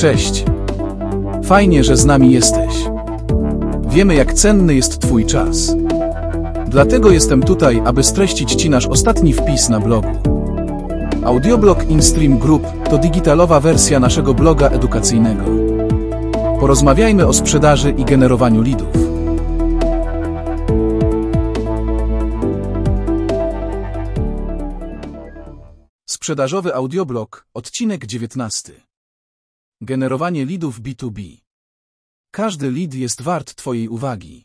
Cześć. Fajnie, że z nami jesteś. Wiemy, jak cenny jest Twój czas. Dlatego jestem tutaj, aby streścić Ci nasz ostatni wpis na blogu. Audioblog InStream Group to digitalowa wersja naszego bloga edukacyjnego. Porozmawiajmy o sprzedaży i generowaniu lidów. Sprzedażowy audioblog, odcinek 19. Generowanie lidów B2B. Każdy lead jest wart Twojej uwagi.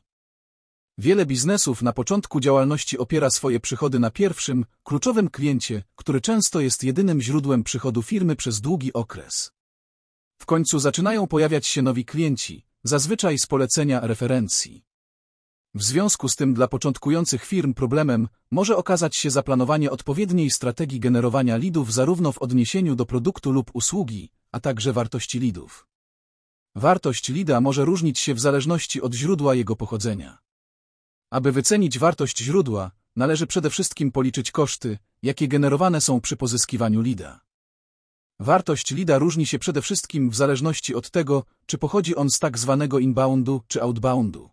Wiele biznesów na początku działalności opiera swoje przychody na pierwszym, kluczowym kliencie, który często jest jedynym źródłem przychodu firmy przez długi okres. W końcu zaczynają pojawiać się nowi klienci, zazwyczaj z polecenia referencji. W związku z tym dla początkujących firm problemem może okazać się zaplanowanie odpowiedniej strategii generowania lidów zarówno w odniesieniu do produktu lub usługi, a także wartości lidów. Wartość lida może różnić się w zależności od źródła jego pochodzenia. Aby wycenić wartość źródła, należy przede wszystkim policzyć koszty, jakie generowane są przy pozyskiwaniu lida. Wartość lida różni się przede wszystkim w zależności od tego, czy pochodzi on z tak zwanego inboundu czy outboundu.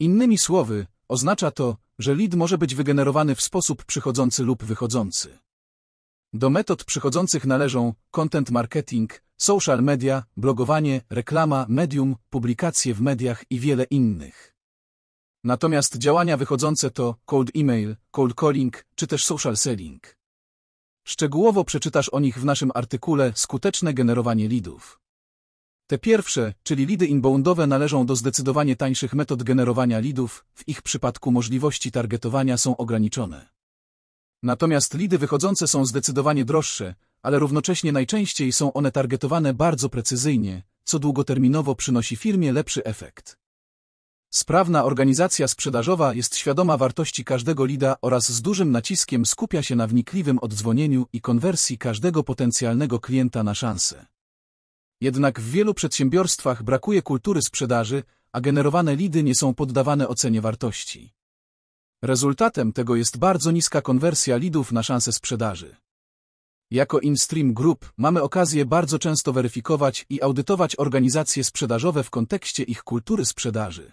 Innymi słowy, oznacza to, że lid może być wygenerowany w sposób przychodzący lub wychodzący. Do metod przychodzących należą content marketing, social media, blogowanie, reklama, medium, publikacje w mediach i wiele innych. Natomiast działania wychodzące to cold email, cold calling czy też social selling. Szczegółowo przeczytasz o nich w naszym artykule Skuteczne generowanie lidów. Te pierwsze, czyli lidy inboundowe należą do zdecydowanie tańszych metod generowania lidów, w ich przypadku możliwości targetowania są ograniczone. Natomiast lidy wychodzące są zdecydowanie droższe, ale równocześnie najczęściej są one targetowane bardzo precyzyjnie, co długoterminowo przynosi firmie lepszy efekt. Sprawna organizacja sprzedażowa jest świadoma wartości każdego lida oraz z dużym naciskiem skupia się na wnikliwym oddzwonieniu i konwersji każdego potencjalnego klienta na szansę. Jednak w wielu przedsiębiorstwach brakuje kultury sprzedaży, a generowane lidy nie są poddawane ocenie wartości. Rezultatem tego jest bardzo niska konwersja lidów na szanse sprzedaży. Jako InStream Group mamy okazję bardzo często weryfikować i audytować organizacje sprzedażowe w kontekście ich kultury sprzedaży.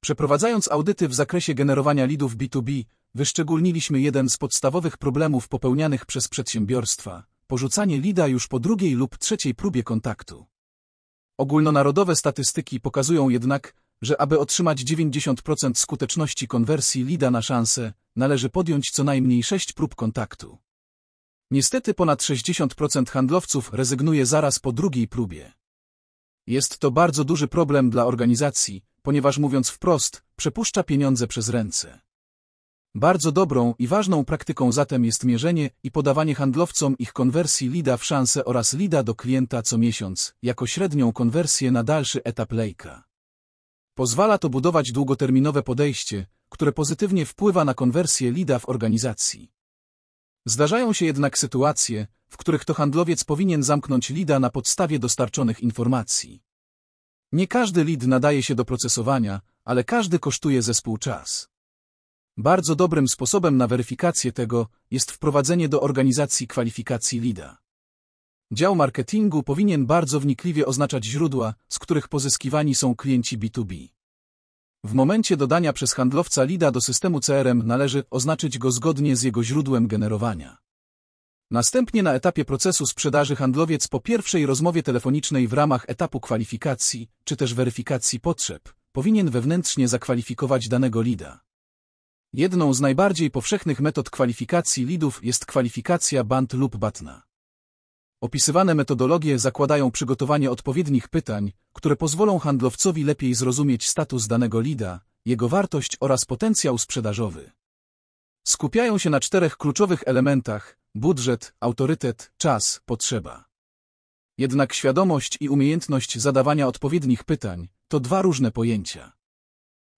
Przeprowadzając audyty w zakresie generowania lidów B2B, wyszczególniliśmy jeden z podstawowych problemów popełnianych przez przedsiębiorstwa – porzucanie lida już po drugiej lub trzeciej próbie kontaktu. Ogólnonarodowe statystyki pokazują jednak, że aby otrzymać 90% skuteczności konwersji lida na szansę, należy podjąć co najmniej 6 prób kontaktu. Niestety ponad 60% handlowców rezygnuje zaraz po drugiej próbie. Jest to bardzo duży problem dla organizacji, ponieważ mówiąc wprost, przepuszcza pieniądze przez ręce. Bardzo dobrą i ważną praktyką zatem jest mierzenie i podawanie handlowcom ich konwersji lida w szansę oraz lida do klienta co miesiąc, jako średnią konwersję na dalszy etap lejka. Pozwala to budować długoterminowe podejście, które pozytywnie wpływa na konwersję lida w organizacji. Zdarzają się jednak sytuacje, w których to handlowiec powinien zamknąć lida na podstawie dostarczonych informacji. Nie każdy lid nadaje się do procesowania, ale każdy kosztuje zespół czas. Bardzo dobrym sposobem na weryfikację tego jest wprowadzenie do organizacji kwalifikacji lida. Dział marketingu powinien bardzo wnikliwie oznaczać źródła, z których pozyskiwani są klienci B2B. W momencie dodania przez handlowca lida do systemu CRM należy oznaczyć go zgodnie z jego źródłem generowania. Następnie na etapie procesu sprzedaży handlowiec po pierwszej rozmowie telefonicznej w ramach etapu kwalifikacji czy też weryfikacji potrzeb powinien wewnętrznie zakwalifikować danego lida. Jedną z najbardziej powszechnych metod kwalifikacji lidów jest kwalifikacja band lub batna. Opisywane metodologie zakładają przygotowanie odpowiednich pytań, które pozwolą handlowcowi lepiej zrozumieć status danego lida, jego wartość oraz potencjał sprzedażowy. Skupiają się na czterech kluczowych elementach – budżet, autorytet, czas, potrzeba. Jednak świadomość i umiejętność zadawania odpowiednich pytań to dwa różne pojęcia.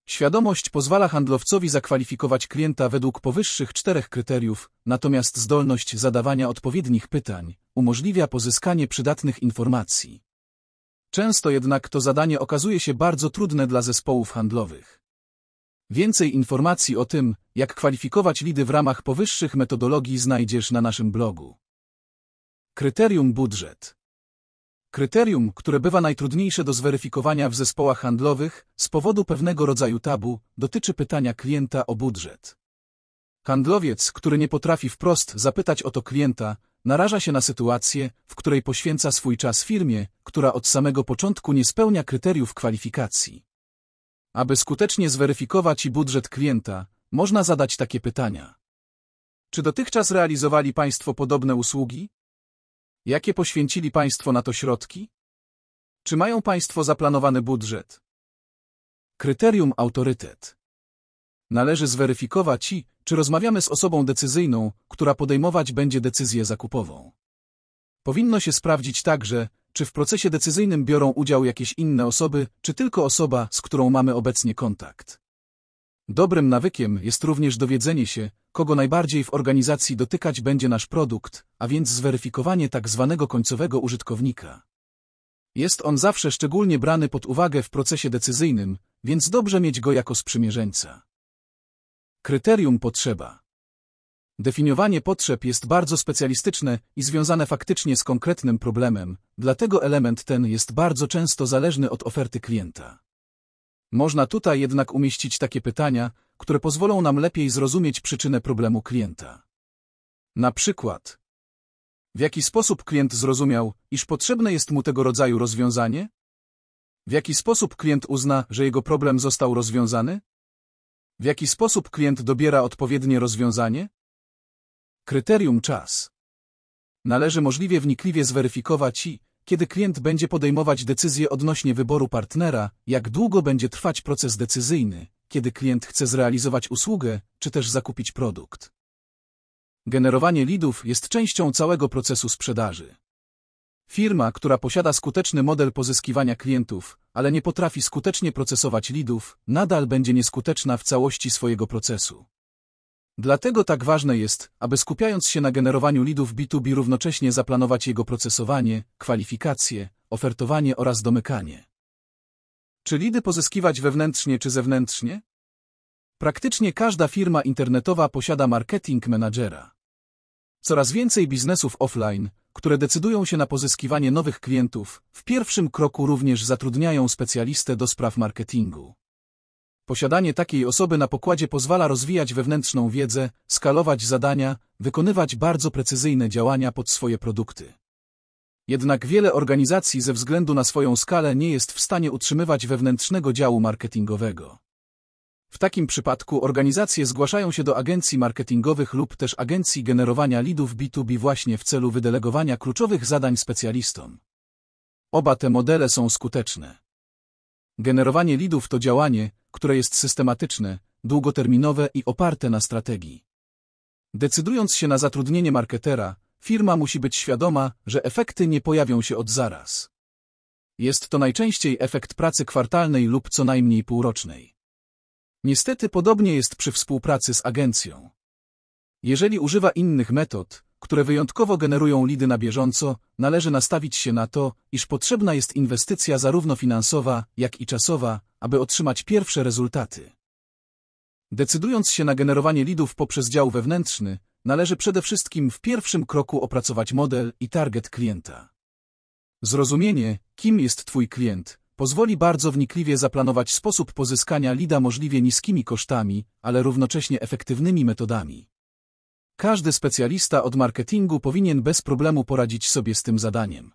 Świadomość pozwala handlowcowi zakwalifikować klienta według powyższych czterech kryteriów, natomiast zdolność zadawania odpowiednich pytań umożliwia pozyskanie przydatnych informacji. Często jednak to zadanie okazuje się bardzo trudne dla zespołów handlowych. Więcej informacji o tym, jak kwalifikować lidy w ramach powyższych metodologii znajdziesz na naszym blogu. Kryterium budżet Kryterium, które bywa najtrudniejsze do zweryfikowania w zespołach handlowych, z powodu pewnego rodzaju tabu, dotyczy pytania klienta o budżet. Handlowiec, który nie potrafi wprost zapytać o to klienta, naraża się na sytuację, w której poświęca swój czas firmie, która od samego początku nie spełnia kryteriów kwalifikacji. Aby skutecznie zweryfikować i budżet klienta, można zadać takie pytania. Czy dotychczas realizowali Państwo podobne usługi? Jakie poświęcili Państwo na to środki? Czy mają Państwo zaplanowany budżet? Kryterium autorytet. Należy zweryfikować i, czy rozmawiamy z osobą decyzyjną, która podejmować będzie decyzję zakupową. Powinno się sprawdzić także, czy w procesie decyzyjnym biorą udział jakieś inne osoby, czy tylko osoba, z którą mamy obecnie kontakt. Dobrym nawykiem jest również dowiedzenie się, kogo najbardziej w organizacji dotykać będzie nasz produkt, a więc zweryfikowanie tak zwanego końcowego użytkownika. Jest on zawsze szczególnie brany pod uwagę w procesie decyzyjnym, więc dobrze mieć go jako sprzymierzeńca. Kryterium potrzeba. Definiowanie potrzeb jest bardzo specjalistyczne i związane faktycznie z konkretnym problemem, dlatego element ten jest bardzo często zależny od oferty klienta. Można tutaj jednak umieścić takie pytania, które pozwolą nam lepiej zrozumieć przyczynę problemu klienta. Na przykład, w jaki sposób klient zrozumiał, iż potrzebne jest mu tego rodzaju rozwiązanie? W jaki sposób klient uzna, że jego problem został rozwiązany? W jaki sposób klient dobiera odpowiednie rozwiązanie? Kryterium czas. Należy możliwie wnikliwie zweryfikować i, kiedy klient będzie podejmować decyzję odnośnie wyboru partnera, jak długo będzie trwać proces decyzyjny, kiedy klient chce zrealizować usługę, czy też zakupić produkt. Generowanie lidów jest częścią całego procesu sprzedaży. Firma, która posiada skuteczny model pozyskiwania klientów, ale nie potrafi skutecznie procesować lidów, nadal będzie nieskuteczna w całości swojego procesu. Dlatego tak ważne jest, aby skupiając się na generowaniu lidów B2B równocześnie zaplanować jego procesowanie, kwalifikacje, ofertowanie oraz domykanie. Czy lidy pozyskiwać wewnętrznie czy zewnętrznie? Praktycznie każda firma internetowa posiada marketing menadżera. Coraz więcej biznesów offline, które decydują się na pozyskiwanie nowych klientów, w pierwszym kroku również zatrudniają specjalistę do spraw marketingu. Posiadanie takiej osoby na pokładzie pozwala rozwijać wewnętrzną wiedzę, skalować zadania, wykonywać bardzo precyzyjne działania pod swoje produkty. Jednak wiele organizacji ze względu na swoją skalę nie jest w stanie utrzymywać wewnętrznego działu marketingowego. W takim przypadku organizacje zgłaszają się do agencji marketingowych lub też agencji generowania lidów B2B właśnie w celu wydelegowania kluczowych zadań specjalistom. Oba te modele są skuteczne. Generowanie lidów to działanie, które jest systematyczne, długoterminowe i oparte na strategii. Decydując się na zatrudnienie marketera, firma musi być świadoma, że efekty nie pojawią się od zaraz. Jest to najczęściej efekt pracy kwartalnej lub co najmniej półrocznej. Niestety podobnie jest przy współpracy z agencją. Jeżeli używa innych metod, które wyjątkowo generują lidy na bieżąco, należy nastawić się na to, iż potrzebna jest inwestycja zarówno finansowa, jak i czasowa, aby otrzymać pierwsze rezultaty. Decydując się na generowanie lidów poprzez dział wewnętrzny, należy przede wszystkim w pierwszym kroku opracować model i target klienta. Zrozumienie, kim jest Twój klient, pozwoli bardzo wnikliwie zaplanować sposób pozyskania lida możliwie niskimi kosztami, ale równocześnie efektywnymi metodami. Każdy specjalista od marketingu powinien bez problemu poradzić sobie z tym zadaniem.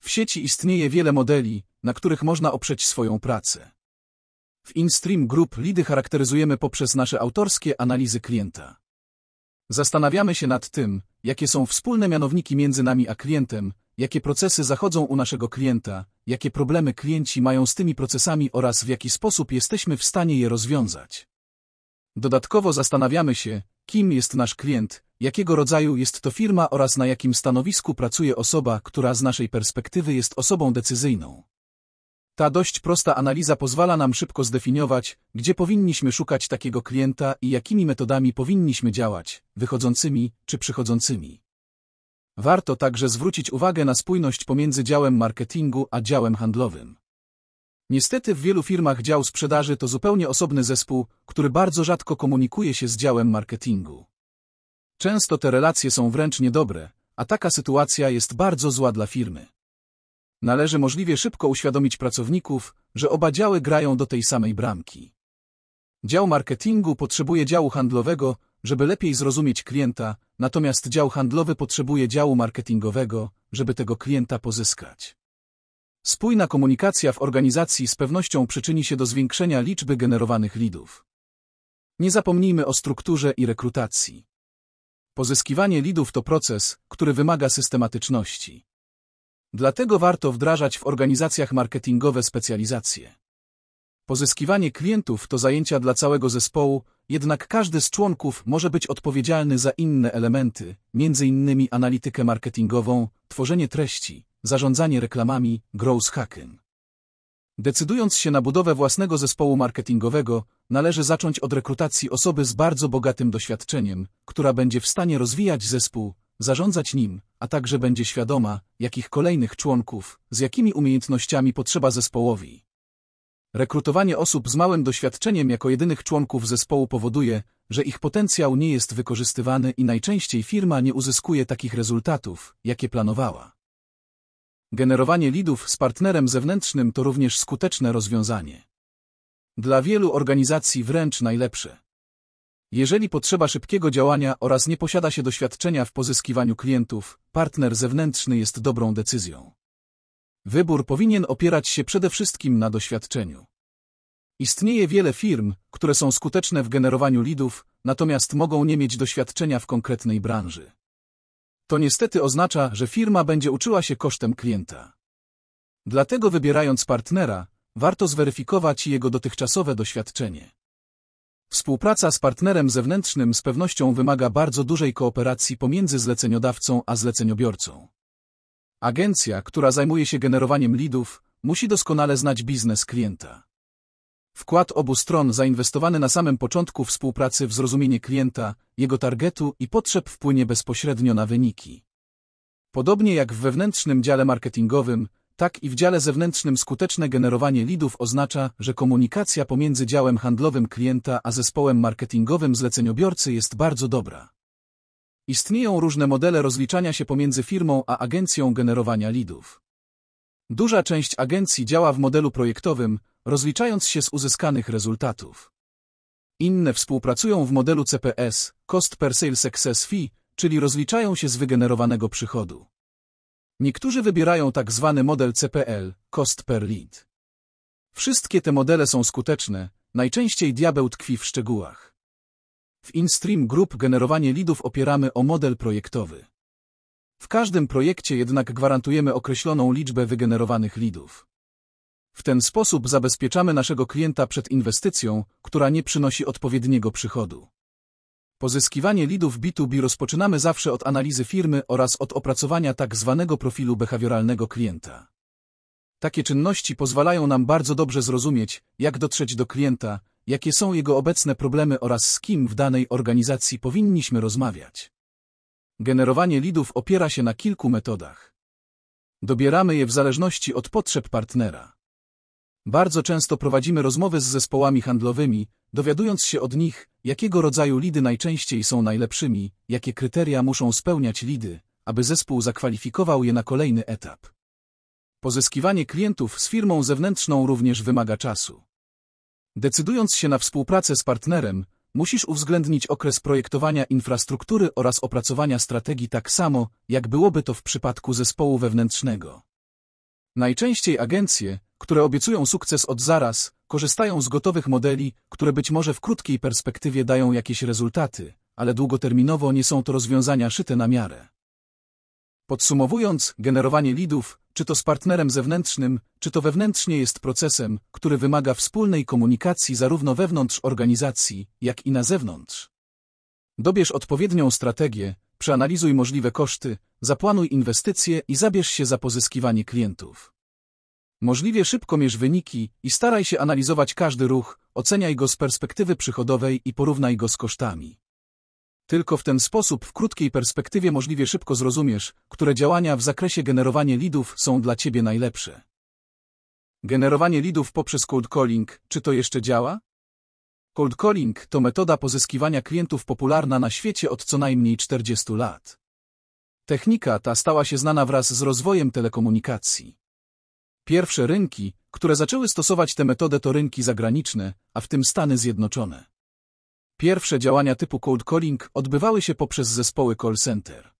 W sieci istnieje wiele modeli, na których można oprzeć swoją pracę. W InStream Group lidy charakteryzujemy poprzez nasze autorskie analizy klienta. Zastanawiamy się nad tym, jakie są wspólne mianowniki między nami a klientem, jakie procesy zachodzą u naszego klienta, jakie problemy klienci mają z tymi procesami oraz w jaki sposób jesteśmy w stanie je rozwiązać. Dodatkowo zastanawiamy się, kim jest nasz klient, jakiego rodzaju jest to firma oraz na jakim stanowisku pracuje osoba, która z naszej perspektywy jest osobą decyzyjną. Ta dość prosta analiza pozwala nam szybko zdefiniować, gdzie powinniśmy szukać takiego klienta i jakimi metodami powinniśmy działać, wychodzącymi czy przychodzącymi. Warto także zwrócić uwagę na spójność pomiędzy działem marketingu a działem handlowym. Niestety w wielu firmach dział sprzedaży to zupełnie osobny zespół, który bardzo rzadko komunikuje się z działem marketingu. Często te relacje są wręcz niedobre, a taka sytuacja jest bardzo zła dla firmy. Należy możliwie szybko uświadomić pracowników, że oba działy grają do tej samej bramki. Dział marketingu potrzebuje działu handlowego, żeby lepiej zrozumieć klienta, natomiast dział handlowy potrzebuje działu marketingowego, żeby tego klienta pozyskać. Spójna komunikacja w organizacji z pewnością przyczyni się do zwiększenia liczby generowanych lidów. Nie zapomnijmy o strukturze i rekrutacji. Pozyskiwanie lidów to proces, który wymaga systematyczności. Dlatego warto wdrażać w organizacjach marketingowe specjalizacje. Pozyskiwanie klientów to zajęcia dla całego zespołu, jednak każdy z członków może być odpowiedzialny za inne elementy, m.in. analitykę marketingową, tworzenie treści, zarządzanie reklamami, growth hacking. Decydując się na budowę własnego zespołu marketingowego, należy zacząć od rekrutacji osoby z bardzo bogatym doświadczeniem, która będzie w stanie rozwijać zespół, zarządzać nim, a także będzie świadoma, jakich kolejnych członków, z jakimi umiejętnościami potrzeba zespołowi. Rekrutowanie osób z małym doświadczeniem jako jedynych członków zespołu powoduje, że ich potencjał nie jest wykorzystywany i najczęściej firma nie uzyskuje takich rezultatów, jakie planowała. Generowanie lidów z partnerem zewnętrznym to również skuteczne rozwiązanie. Dla wielu organizacji wręcz najlepsze. Jeżeli potrzeba szybkiego działania oraz nie posiada się doświadczenia w pozyskiwaniu klientów, partner zewnętrzny jest dobrą decyzją. Wybór powinien opierać się przede wszystkim na doświadczeniu. Istnieje wiele firm, które są skuteczne w generowaniu lidów, natomiast mogą nie mieć doświadczenia w konkretnej branży. To niestety oznacza, że firma będzie uczyła się kosztem klienta. Dlatego wybierając partnera, warto zweryfikować jego dotychczasowe doświadczenie. Współpraca z partnerem zewnętrznym z pewnością wymaga bardzo dużej kooperacji pomiędzy zleceniodawcą a zleceniobiorcą. Agencja, która zajmuje się generowaniem lidów, musi doskonale znać biznes klienta. Wkład obu stron zainwestowany na samym początku współpracy w zrozumienie klienta, jego targetu i potrzeb wpłynie bezpośrednio na wyniki. Podobnie jak w wewnętrznym dziale marketingowym, tak i w dziale zewnętrznym skuteczne generowanie lidów oznacza, że komunikacja pomiędzy działem handlowym klienta a zespołem marketingowym zleceniobiorcy jest bardzo dobra. Istnieją różne modele rozliczania się pomiędzy firmą a agencją generowania lidów. Duża część agencji działa w modelu projektowym, rozliczając się z uzyskanych rezultatów. Inne współpracują w modelu CPS, Cost Per Sale Success Fee, czyli rozliczają się z wygenerowanego przychodu. Niektórzy wybierają tak zwany model CPL, cost per lead. Wszystkie te modele są skuteczne, najczęściej diabeł tkwi w szczegółach. W InStream Group generowanie lidów opieramy o model projektowy. W każdym projekcie jednak gwarantujemy określoną liczbę wygenerowanych lidów. W ten sposób zabezpieczamy naszego klienta przed inwestycją, która nie przynosi odpowiedniego przychodu. Pozyskiwanie lidów B2B rozpoczynamy zawsze od analizy firmy oraz od opracowania tak zwanego profilu behawioralnego klienta. Takie czynności pozwalają nam bardzo dobrze zrozumieć, jak dotrzeć do klienta, jakie są jego obecne problemy oraz z kim w danej organizacji powinniśmy rozmawiać. Generowanie lidów opiera się na kilku metodach. Dobieramy je w zależności od potrzeb partnera. Bardzo często prowadzimy rozmowy z zespołami handlowymi, dowiadując się od nich, jakiego rodzaju lidy najczęściej są najlepszymi, jakie kryteria muszą spełniać lidy, aby zespół zakwalifikował je na kolejny etap. Pozyskiwanie klientów z firmą zewnętrzną również wymaga czasu. Decydując się na współpracę z partnerem, musisz uwzględnić okres projektowania infrastruktury oraz opracowania strategii tak samo, jak byłoby to w przypadku zespołu wewnętrznego. Najczęściej agencje, które obiecują sukces od zaraz, korzystają z gotowych modeli, które być może w krótkiej perspektywie dają jakieś rezultaty, ale długoterminowo nie są to rozwiązania szyte na miarę. Podsumowując, generowanie lidów, czy to z partnerem zewnętrznym, czy to wewnętrznie jest procesem, który wymaga wspólnej komunikacji zarówno wewnątrz organizacji, jak i na zewnątrz. Dobierz odpowiednią strategię, przeanalizuj możliwe koszty, zaplanuj inwestycje i zabierz się za pozyskiwanie klientów. Możliwie szybko mierz wyniki i staraj się analizować każdy ruch, oceniaj go z perspektywy przychodowej i porównaj go z kosztami. Tylko w ten sposób w krótkiej perspektywie możliwie szybko zrozumiesz, które działania w zakresie generowania lidów są dla Ciebie najlepsze. Generowanie lidów poprzez cold calling, czy to jeszcze działa? Cold calling to metoda pozyskiwania klientów popularna na świecie od co najmniej 40 lat. Technika ta stała się znana wraz z rozwojem telekomunikacji. Pierwsze rynki, które zaczęły stosować tę metodę to rynki zagraniczne, a w tym Stany Zjednoczone. Pierwsze działania typu cold calling odbywały się poprzez zespoły call center.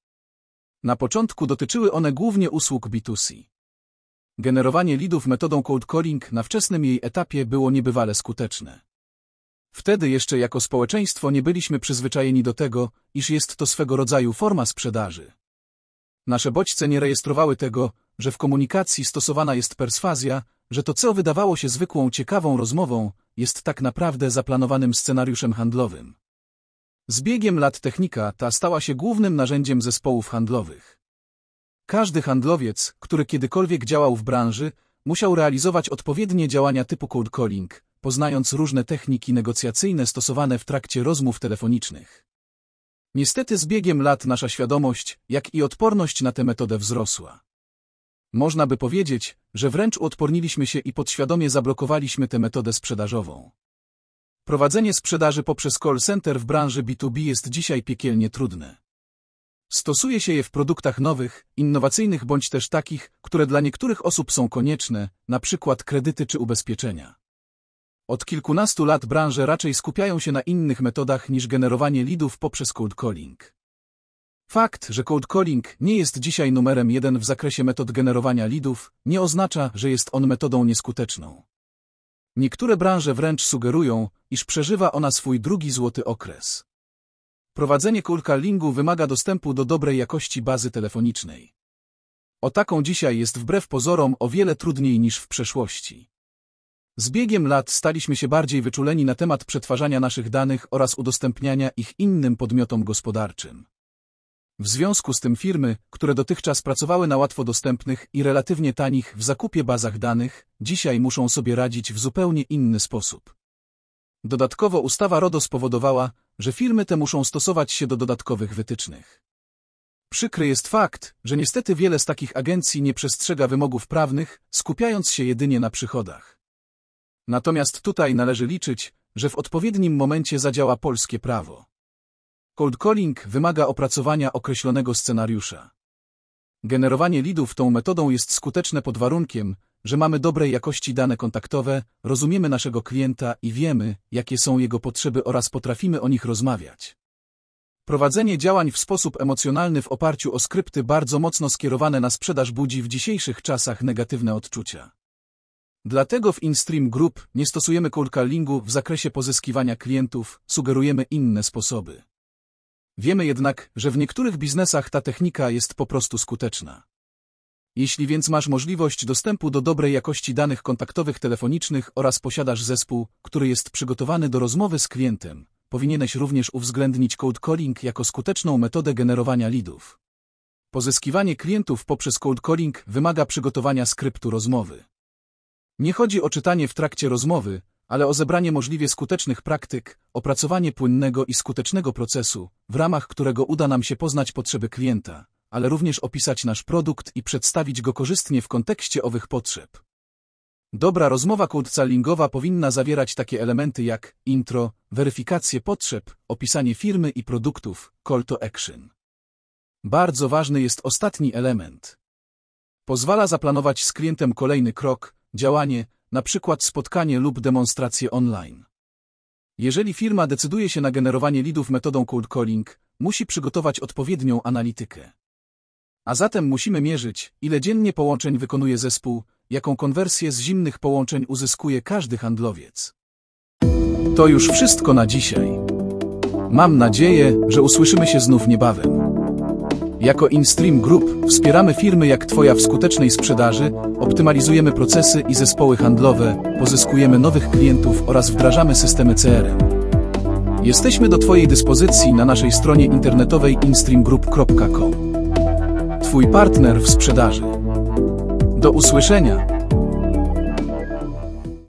Na początku dotyczyły one głównie usług B2C. Generowanie lidów metodą cold calling na wczesnym jej etapie było niebywale skuteczne. Wtedy jeszcze jako społeczeństwo nie byliśmy przyzwyczajeni do tego, iż jest to swego rodzaju forma sprzedaży. Nasze bodźce nie rejestrowały tego, że w komunikacji stosowana jest perswazja, że to co wydawało się zwykłą ciekawą rozmową, jest tak naprawdę zaplanowanym scenariuszem handlowym. Z biegiem lat technika ta stała się głównym narzędziem zespołów handlowych. Każdy handlowiec, który kiedykolwiek działał w branży, musiał realizować odpowiednie działania typu cold calling, poznając różne techniki negocjacyjne stosowane w trakcie rozmów telefonicznych. Niestety z biegiem lat nasza świadomość, jak i odporność na tę metodę wzrosła. Można by powiedzieć, że wręcz uodporniliśmy się i podświadomie zablokowaliśmy tę metodę sprzedażową. Prowadzenie sprzedaży poprzez call center w branży B2B jest dzisiaj piekielnie trudne. Stosuje się je w produktach nowych, innowacyjnych bądź też takich, które dla niektórych osób są konieczne, np. kredyty czy ubezpieczenia. Od kilkunastu lat branże raczej skupiają się na innych metodach niż generowanie lidów poprzez cold calling. Fakt, że cold calling nie jest dzisiaj numerem jeden w zakresie metod generowania lidów, nie oznacza, że jest on metodą nieskuteczną. Niektóre branże wręcz sugerują, iż przeżywa ona swój drugi złoty okres. Prowadzenie cold callingu wymaga dostępu do dobrej jakości bazy telefonicznej. O taką dzisiaj jest wbrew pozorom o wiele trudniej niż w przeszłości. Z biegiem lat staliśmy się bardziej wyczuleni na temat przetwarzania naszych danych oraz udostępniania ich innym podmiotom gospodarczym. W związku z tym firmy, które dotychczas pracowały na łatwo dostępnych i relatywnie tanich w zakupie bazach danych, dzisiaj muszą sobie radzić w zupełnie inny sposób. Dodatkowo ustawa RODO spowodowała, że firmy te muszą stosować się do dodatkowych wytycznych. Przykry jest fakt, że niestety wiele z takich agencji nie przestrzega wymogów prawnych, skupiając się jedynie na przychodach. Natomiast tutaj należy liczyć, że w odpowiednim momencie zadziała polskie prawo. Cold calling wymaga opracowania określonego scenariusza. Generowanie lidów tą metodą jest skuteczne pod warunkiem, że mamy dobrej jakości dane kontaktowe, rozumiemy naszego klienta i wiemy, jakie są jego potrzeby oraz potrafimy o nich rozmawiać. Prowadzenie działań w sposób emocjonalny w oparciu o skrypty bardzo mocno skierowane na sprzedaż budzi w dzisiejszych czasach negatywne odczucia. Dlatego w InStream Group nie stosujemy cold callingu w zakresie pozyskiwania klientów, sugerujemy inne sposoby. Wiemy jednak, że w niektórych biznesach ta technika jest po prostu skuteczna. Jeśli więc masz możliwość dostępu do dobrej jakości danych kontaktowych telefonicznych oraz posiadasz zespół, który jest przygotowany do rozmowy z klientem, powinieneś również uwzględnić cold calling jako skuteczną metodę generowania leadów. Pozyskiwanie klientów poprzez cold calling wymaga przygotowania skryptu rozmowy. Nie chodzi o czytanie w trakcie rozmowy, ale o zebranie możliwie skutecznych praktyk, opracowanie płynnego i skutecznego procesu, w ramach którego uda nam się poznać potrzeby klienta, ale również opisać nasz produkt i przedstawić go korzystnie w kontekście owych potrzeb. Dobra rozmowa cold-callingowa powinna zawierać takie elementy jak intro, weryfikację potrzeb, opisanie firmy i produktów, call to action. Bardzo ważny jest ostatni element. Pozwala zaplanować z klientem kolejny krok, działanie, np. spotkanie lub demonstracje online. Jeżeli firma decyduje się na generowanie lidów metodą cold calling, musi przygotować odpowiednią analitykę. A zatem musimy mierzyć, ile dziennie połączeń wykonuje zespół, jaką konwersję z zimnych połączeń uzyskuje każdy handlowiec. To już wszystko na dzisiaj. Mam nadzieję, że usłyszymy się znów niebawem. Jako InStream Group wspieramy firmy jak Twoja w skutecznej sprzedaży, optymalizujemy procesy i zespoły handlowe, pozyskujemy nowych klientów oraz wdrażamy systemy CRM. Jesteśmy do Twojej dyspozycji na naszej stronie internetowej instreamgroup.com. Twój partner w sprzedaży. Do usłyszenia!